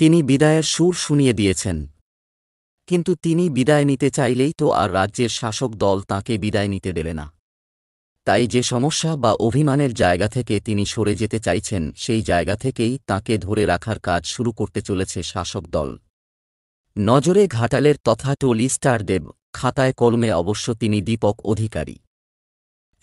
তিনি বিদায়ের সুর শুনিয়ে দিয়েছেন কিন্তু তিনি বিদায় নিতে চাইলেই তো আর রাজ্যের শাসক দল তাকে বিদায় নিতে দেবে না তাই যে সমস্যা বা অভিমানের জায়গা থেকে তিনি সরে যেতে চাইছেন সেই জায়গা থেকেই তাকে ধরে রাখার কাজ শুরু করতে চলেছে শাসক দল নজরে ঘাটালের তথা টলি স্টারদেব খাতায় কলমে অবশ্য তিনি দীপক অধিকারী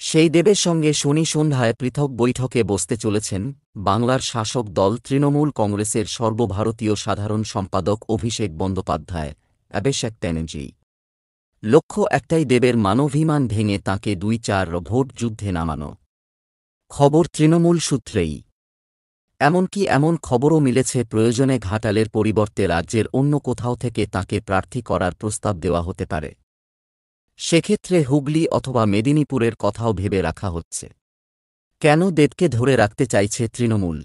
সেই দেবের সঙ্গে শনি সন্ধ্যায় পৃথক বৈঠকে বসতে চলেছেন বাংলার শাসক দল তৃণমূল কংগ্রেসের সর্বভারতীয় সাধারণ সম্পাদক অভিষেক বন্দ্যোপাধ্যায় অ্যাবেশেক ব্যানার্জি লক্ষ্য একটাই দেবের মানভিমান ভেঙে তাকে দুই চার ভোট যুদ্ধে নামানো খবর তৃণমূল সূত্রেই এমনকি এমন খবরও মিলেছে প্রয়োজনে ঘাটালের পরিবর্তে রাজ্যের অন্য কোথাও থেকে তাকে প্রার্থী করার প্রস্তাব দেওয়া হতে পারে সেক্ষেত্রে হুগলি অথবা মেদিনীপুরের কথাও ভেবে রাখা হচ্ছে কেন দেবকে ধরে রাখতে চাইছে তৃণমূল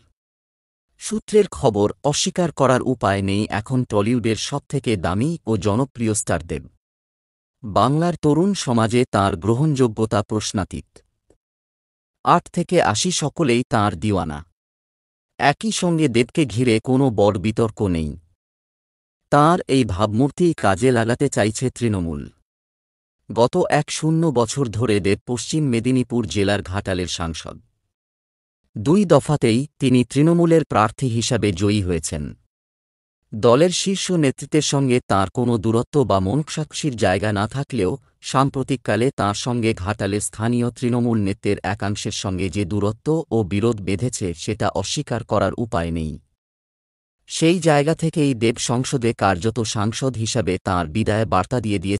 সূত্রের খবর অস্বীকার করার উপায় নেই এখন টলিউডের সবথেকে দামি ও জনপ্রিয় স্টার দেব বাংলার তরুণ সমাজে তার গ্রহণযোগ্যতা প্রশ্নাতীত আট থেকে আশি সকলেই তার দিওয়ানা একই সঙ্গে দেবকে ঘিরে কোনো বড় বিতর্ক নেই তার এই ভাবমূর্তি কাজে লাগাতে চাইছে তৃণমূল গত এক শূন্য বছর ধরে দেব পশ্চিম মেদিনীপুর জেলার ঘাটালের সাংসদ দুই দফাতেই তিনি তৃণমূলের প্রার্থী হিসাবে জয়ী হয়েছেন দলের শীর্ষ নেতৃত্বের সঙ্গে তার কোনো দূরত্ব বা মনসাক্ষীর জায়গা না থাকলেও সাম্প্রতিককালে তার সঙ্গে ঘাটালে স্থানীয় তৃণমূল নেত্রের একাংশের সঙ্গে যে দূরত্ব ও বিরোধ বেঁধেছে সেটা অস্বীকার করার উপায় নেই সেই জায়গা থেকেই দেব সংসদে কার্যত সাংসদ হিসাবে তার বিদায় বার্তা দিয়ে দিয়ে